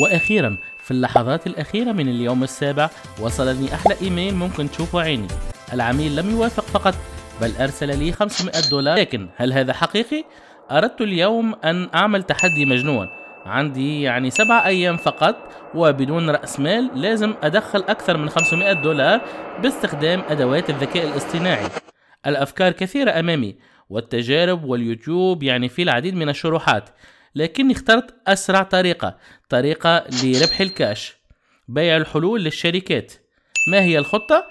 وأخيرا في اللحظات الأخيرة من اليوم السابع وصلني أحلى إيميل ممكن تشوفه عيني العميل لم يوافق فقط بل أرسل لي 500 دولار لكن هل هذا حقيقي؟ أردت اليوم أن أعمل تحدي مجنون عندي يعني سبع أيام فقط وبدون رأس مال لازم أدخل أكثر من 500 دولار باستخدام أدوات الذكاء الاصطناعي الأفكار كثيرة أمامي والتجارب واليوتيوب يعني في العديد من الشروحات لكني اخترت أسرع طريقة طريقة لربح الكاش بيع الحلول للشركات ما هي الخطة؟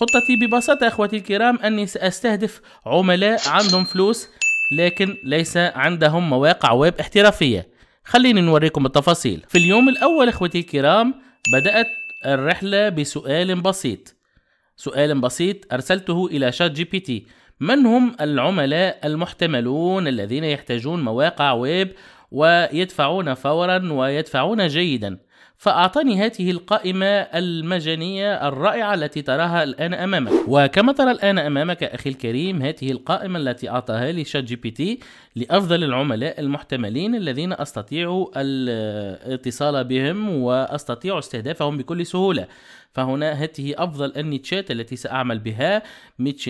خطتي ببساطة أخوتي الكرام أني سأستهدف عملاء عندهم فلوس لكن ليس عندهم مواقع ويب احترافية خليني نوريكم التفاصيل في اليوم الأول أخوتي الكرام بدأت الرحلة بسؤال بسيط سؤال بسيط أرسلته إلى شات جي بي تي من هم العملاء المحتملون الذين يحتاجون مواقع ويب ويدفعون فورا ويدفعون جيدا فأعطاني هذه القائمة المجانية الرائعة التي تراها الآن أمامك وكما ترى الآن أمامك أخي الكريم هذه القائمة التي أعطاها لي شات جي بي تي لأفضل العملاء المحتملين الذين أستطيع الاتصال بهم وأستطيع استهدافهم بكل سهولة فهنا هذه أفضل النيتشات التي سأعمل بها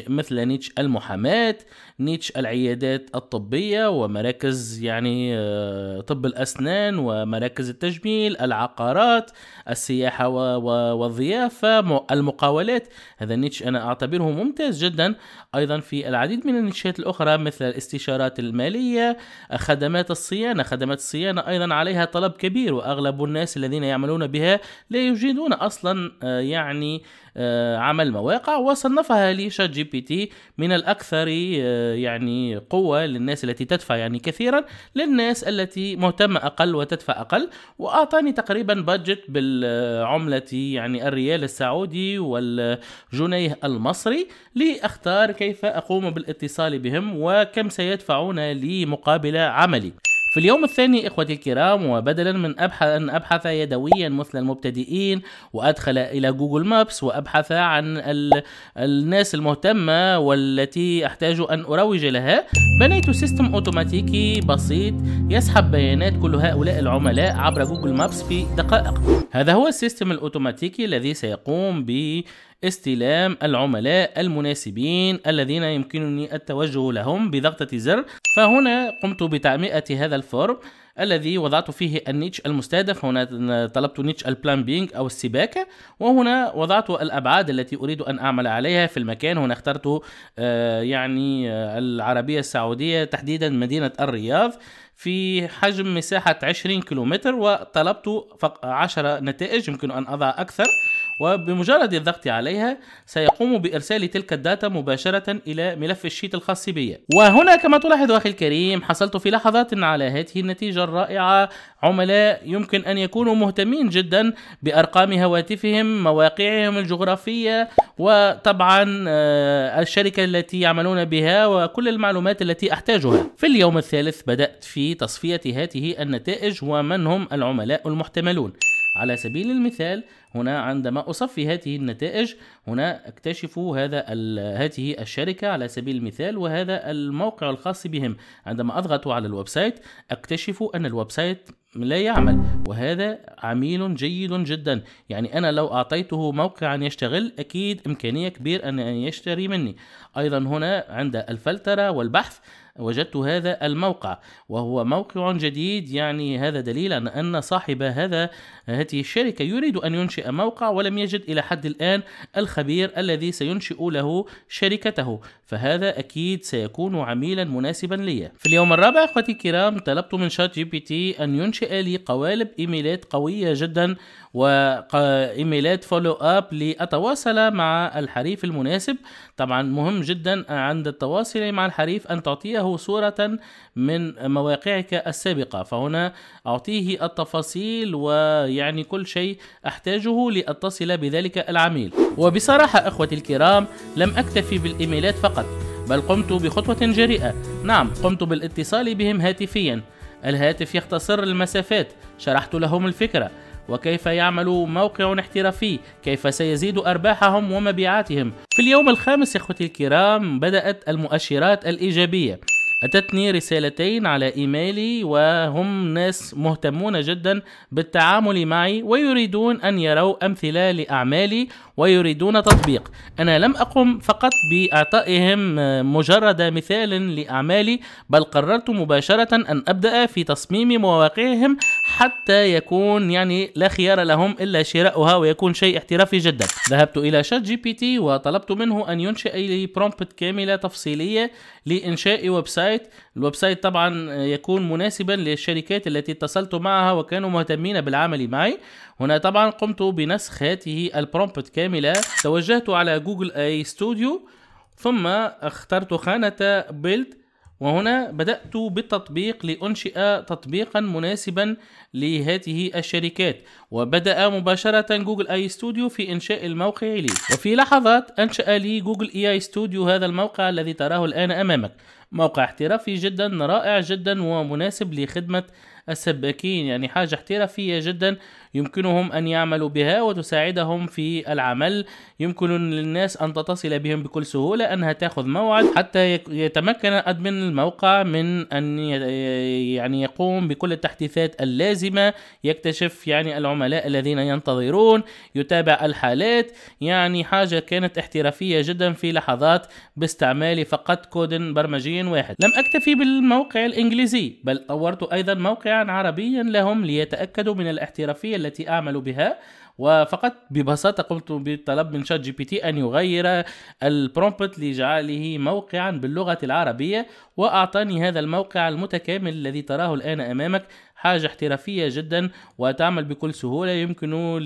مثل نيتش المحاماة نيتش العيادات الطبية ومراكز يعني آه، طب الأسنان ومراكز التجميل العقارات السياحة والضيافة المقاولات هذا نيتش أنا أعتبره ممتاز جدا أيضا في العديد من النيتشات الأخرى مثل الاستشارات المالية خدمات الصيانة خدمات الصيانة أيضا عليها طلب كبير وأغلب الناس الذين يعملون بها لا يجيدون أصلا آه، يعني آه، عمل مواقع وصنفها لشات جي بي تي من الاكثر آه، يعني قوه للناس التي تدفع يعني كثيرا للناس التي مهتمه اقل وتدفع اقل واعطاني تقريبا بادجت بالعمله يعني الريال السعودي والجنيه المصري لاختار كيف اقوم بالاتصال بهم وكم سيدفعون لي مقابل عملي في اليوم الثاني إخوتي الكرام وبدلا من أبحث أن أبحث يدويا مثل المبتدئين وأدخل إلى جوجل مابس وأبحث عن ال... الناس المهتمة والتي أحتاج أن أروج لها بنيت سيستم أوتوماتيكي بسيط يسحب بيانات كل هؤلاء العملاء عبر جوجل مابس في دقائق هذا هو السيستم الأوتوماتيكي الذي سيقوم ب استلام العملاء المناسبين الذين يمكنني التوجه لهم بضغطة زر فهنا قمت بتعمئة هذا الفورم الذي وضعت فيه النيتش المستهدف هنا طلبت نيتش البلامبينج أو السباكة وهنا وضعت الأبعاد التي أريد أن أعمل عليها في المكان هنا اخترت آه، يعني آه، العربية السعودية تحديدا مدينة الرياض في حجم مساحة 20 كيلومتر وطلبت 10 نتائج يمكن أن أضع أكثر وبمجرد الضغط عليها سيقوم بإرسال تلك الداتا مباشرة إلى ملف الشيت الخاص بي وهنا كما تلاحظ أخي الكريم حصلت في لحظات على هذه النتيجة الرائعة عملاء يمكن أن يكونوا مهتمين جدا بأرقام هواتفهم مواقعهم الجغرافية وطبعا آه، الشركة التي يعملون بها وكل المعلومات التي أحتاجها في اليوم الثالث بدأت في تصفية هذه النتائج ومن هم العملاء المحتملون على سبيل المثال هنا عندما أصفي هذه النتائج هنا أكتشف هذا هذه الشركة على سبيل المثال وهذا الموقع الخاص بهم عندما أضغط على الويب سايت أكتشف أن الويب سايت لا يعمل وهذا عميل جيد جدا يعني أنا لو أعطيته موقعا يشتغل أكيد إمكانية كبير أن يشتري مني أيضا هنا عند الفلترة والبحث وجدت هذا الموقع وهو موقع جديد يعني هذا دليلا أن صاحب هذا هذه الشركة يريد أن ينشئ موقع ولم يجد إلى حد الآن الخبير الذي سينشئ له شركته فهذا أكيد سيكون عميلا مناسبا لي في اليوم الرابع أخوتي الكرام طلبت من شات جي بي تي أن ينشئ لي قوالب إيميلات قوية جدا وايميلات فولو اب لاتواصل مع الحريف المناسب طبعا مهم جدا عند التواصل مع الحريف ان تعطيه صوره من مواقعك السابقه فهنا اعطيه التفاصيل ويعني كل شيء احتاجه لاتصل بذلك العميل وبصراحه اخوتي الكرام لم اكتفي بالايميلات فقط بل قمت بخطوه جريئه نعم قمت بالاتصال بهم هاتفيا الهاتف يختصر المسافات شرحت لهم الفكره وكيف يعمل موقع احترافي كيف سيزيد أرباحهم ومبيعاتهم في اليوم الخامس إخوتي الكرام بدأت المؤشرات الإيجابية أتتني رسالتين على إيميلي وهم ناس مهتمون جدا بالتعامل معي ويريدون أن يروا أمثلة لأعمالي ويريدون تطبيق أنا لم أقم فقط بإعطائهم مجرد مثال لأعمالي بل قررت مباشرة أن أبدأ في تصميم مواقعهم حتى يكون يعني لا خيار لهم إلا شراؤها ويكون شيء احترافي جدا ذهبت إلى شات جي بي تي وطلبت منه أن ينشئ لي برومبت كاملة تفصيلية لإنشاء ويب سايت الويب سايت طبعا يكون مناسبا للشركات التي اتصلت معها وكانوا مهتمين بالعمل معي هنا طبعا قمت بنسخ هذه البرومبت كاملة كاملة توجهت على جوجل اي ستوديو ثم اخترت خانة بيلد وهنا بدأت بالتطبيق لأنشئ تطبيقا مناسبا لهذه الشركات وبدأ مباشرة جوجل اي ستوديو في إنشاء الموقع لي وفي لحظات أنشأ لي جوجل اي اي ستوديو هذا الموقع الذي تراه الآن أمامك موقع احترافي جدا رائع جدا ومناسب لخدمة السباكين يعني حاجة احترافية جدا يمكنهم أن يعملوا بها وتساعدهم في العمل يمكن للناس أن تتصل بهم بكل سهولة أنها تأخذ موعد حتى يتمكن أدمن الموقع من أن يعني يقوم بكل التحديثات اللازمة يكتشف يعني العملاء الذين ينتظرون يتابع الحالات يعني حاجة كانت احترافية جدا في لحظات باستعمال فقط كود برمجي واحد لم أكتفي بالموقع الإنجليزي بل طورت أيضا موقعا عربيا لهم ليتأكدوا من الاحترافية التي أعمل بها وفقط ببساطة قمت بطلب من شات جي بي تي أن يغير البرومبت لجعله موقعا باللغة العربية وأعطاني هذا الموقع المتكامل الذي تراه الآن أمامك حاجة احترافية جدا وتعمل بكل سهولة يمكن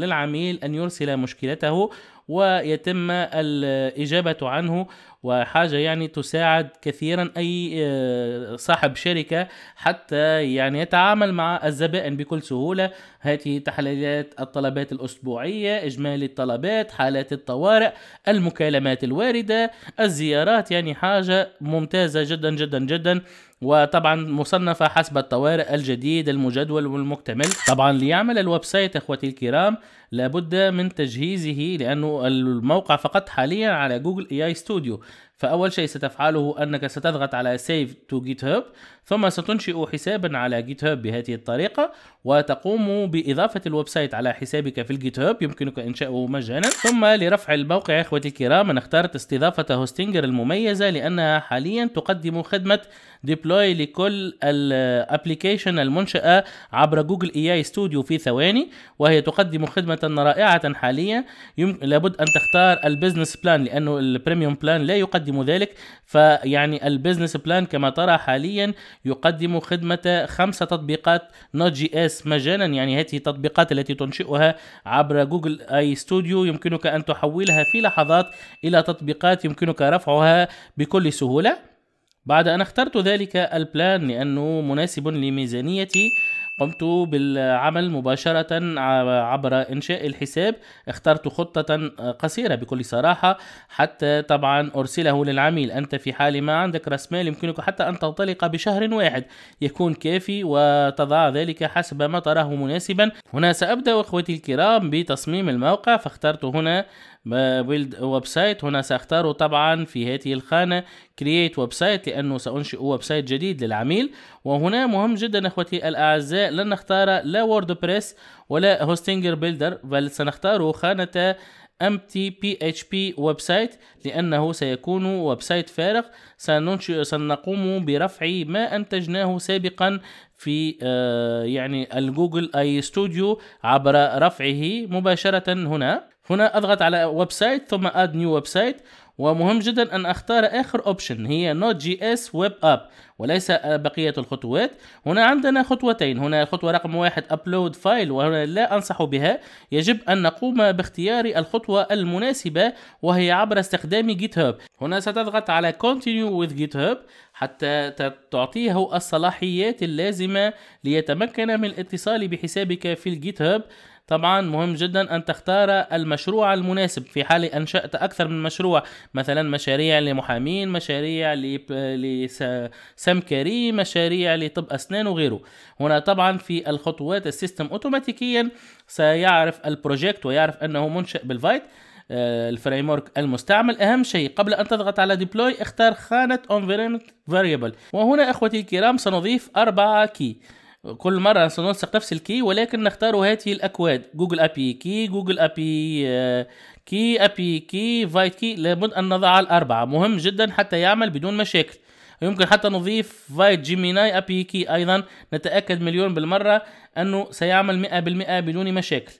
للعميل أن يرسل مشكلته ويتم الإجابة عنه وحاجة يعني تساعد كثيرا أي آه، صاحب شركة حتى يعني يتعامل مع الزبائن بكل سهولة هذه تحليلات الطلبات الأسبوعية إجمالي الطلبات حالات الطوارئ المكالمات الواردة الزيارات يعني حاجة ممتازة جدا جدا جدا وطبعا مصنفة حسب الطوارئ الجديد المجدول والمكتمل طبعا ليعمل الويب سايت اخوتي الكرام لابد من تجهيزه لأنه الموقع فقط حاليا على جوجل اي اي ستوديو فأول شيء ستفعله أنك ستضغط على سيف تو جيت هاب ثم ستنشئ حسابا على جيت هاب بهذه الطريقة وتقوم بإضافة الويب سايت على حسابك في الجيت هاب يمكنك إنشاؤه مجانا ثم لرفع الموقع إخوتي الكرام أنا اخترت استضافة هوستنجر المميزة لأنها حاليا تقدم خدمة ديبلوي لكل الابلكيشن المنشأة عبر جوجل اي اي ستوديو في ثواني وهي تقدم خدمة رائعة حاليا يم... لابد أن تختار البزنس بلان لأنه البريميوم بلان لا يقدم ذلك فيعني البزنس بلان كما ترى حاليا يقدم خدمة خمسة تطبيقات نوت جي اس مجانا يعني هذه التطبيقات التي تنشئها عبر جوجل اي ستوديو يمكنك أن تحولها في لحظات إلى تطبيقات يمكنك رفعها بكل سهولة بعد أن اخترت ذلك البلان لأنه مناسب لميزانيتي قمت بالعمل مباشرة عبر إنشاء الحساب اخترت خطة قصيرة بكل صراحة حتى طبعا أرسله للعميل أنت في حال ما عندك رأس مال يمكنك حتى أن تنطلق بشهر واحد يكون كافي وتضع ذلك حسب ما تراه مناسبا هنا سأبدأ إخوتي الكرام بتصميم الموقع فاخترت هنا بيلد ويب سايت هنا سأختار طبعا في هذه الخانة كرييت ويب سايت لأنه سأنشئ ويب سايت جديد للعميل وهنا مهم جدا إخوتي الأعزاء لن نختار لا ووردبريس ولا هوستنجر بيلدر بل سنختار خانة بي اتش بي ويب سايت لأنه سيكون ويب سايت فارغ سننشئ سنقوم برفع ما أنتجناه سابقا في آه، يعني الجوجل اي ستوديو عبر رفعه مباشرة هنا هنا أضغط على ويب سايت ثم اد نيو ويب سايت ومهم جدا ان اختار اخر اوبشن هي نوت جي اس ويب اب وليس بقيه الخطوات هنا عندنا خطوتين هنا الخطوه رقم واحد ابلود فايل وهنا لا انصح بها يجب ان نقوم باختيار الخطوه المناسبه وهي عبر استخدام جيت هاب هنا ستضغط على وذ جيت هاب حتى تعطيه الصلاحيات اللازمه ليتمكن من الاتصال بحسابك في الجيت هاب طبعا مهم جدا أن تختار المشروع المناسب في حال أنشأت أكثر من مشروع مثلا مشاريع لمحامين مشاريع لسمكري مشاريع لطب أسنان وغيره هنا طبعا في الخطوات السيستم أوتوماتيكيا سيعرف البروجكت ويعرف أنه منشأ بالفايت آه، الفريم ورك المستعمل اهم شيء قبل ان تضغط على ديبلوي اختار خانه environment variable وهنا اخوتي الكرام سنضيف اربعه كي كل مرة سنلصق نفس الكي ولكن نختار هذه الأكواد جوجل أبي كي جوجل أبي آه، كي أبي كي فايت كي لابد أن نضع الأربعة مهم جدا حتى يعمل بدون مشاكل يمكن حتى نضيف فايت جيميناي أبي كي أيضا نتأكد مليون بالمرة أنه سيعمل 100% بدون مشاكل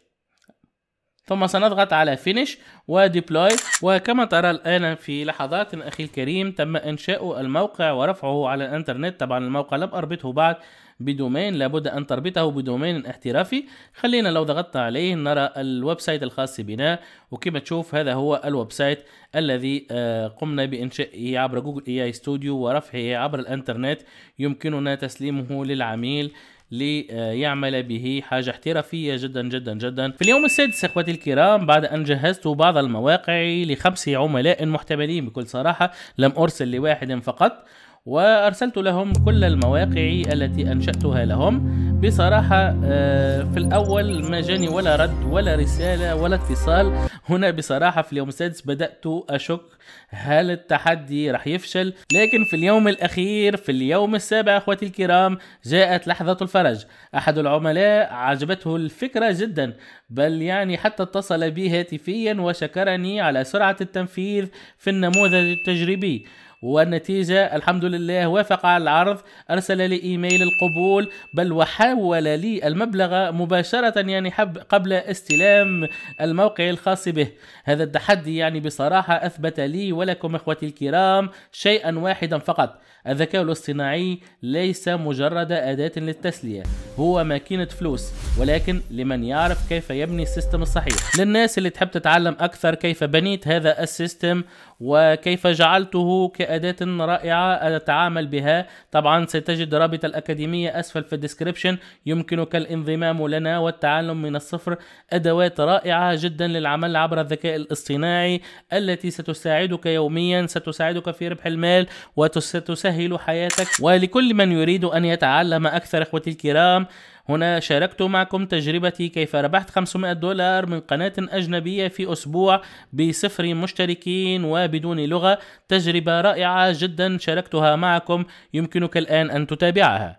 ثم سنضغط على فينيش وديبلاي وكما ترى الآن في لحظات أخي الكريم تم إنشاء الموقع ورفعه على الإنترنت طبعا الموقع لم أربطه بعد بدومين لابد أن تربطه بدومين احترافي خلينا لو ضغطت عليه نرى الويب سايت الخاص بنا وكما تشوف هذا هو الويب سايت الذي آه، قمنا بإنشائه إيه عبر جوجل اي اي ستوديو ورفعه إيه عبر الانترنت يمكننا تسليمه للعميل ليعمل به حاجة احترافية جدا جدا جدا في اليوم السادس اخواتي الكرام بعد ان جهزت بعض المواقع لخمس عملاء محتملين بكل صراحة لم ارسل لواحد فقط وأرسلت لهم كل المواقع التي أنشأتها لهم بصراحة آه، في الأول ما جاني ولا رد ولا رسالة ولا اتصال هنا بصراحة في اليوم السادس بدأت أشك هل التحدي راح يفشل لكن في اليوم الأخير في اليوم السابع أخوتي الكرام جاءت لحظة الفرج أحد العملاء عجبته الفكرة جدا بل يعني حتى اتصل بي هاتفيا وشكرني على سرعة التنفيذ في النموذج التجريبي والنتيجة الحمد لله وافق على العرض أرسل لي إيميل القبول بل وحتى حول لي المبلغ مباشرة يعني حب قبل استلام الموقع الخاص به هذا التحدي يعني بصراحة أثبت لي ولكم إخوتي الكرام شيئا واحدا فقط الذكاء الاصطناعي ليس مجرد أداة للتسلية هو ماكينة فلوس ولكن لمن يعرف كيف يبني السيستم الصحيح للناس اللي تحب تتعلم أكثر كيف بنيت هذا السيستم وكيف جعلته كأداة رائعة أتعامل بها طبعا ستجد رابط الأكاديمية أسفل في الديسكريبشن يمكنك الانضمام لنا والتعلم من الصفر أدوات رائعة جدا للعمل عبر الذكاء الاصطناعي التي ستساعدك يوميا ستساعدك في ربح المال وستسهل تسهل حياتك ولكل من يريد أن يتعلم أكثر إخوتي الكرام هنا شاركت معكم تجربتي كيف ربحت 500 دولار من قناة أجنبية في أسبوع بصفر مشتركين وبدون لغة تجربة رائعة جدا شاركتها معكم يمكنك الآن أن تتابعها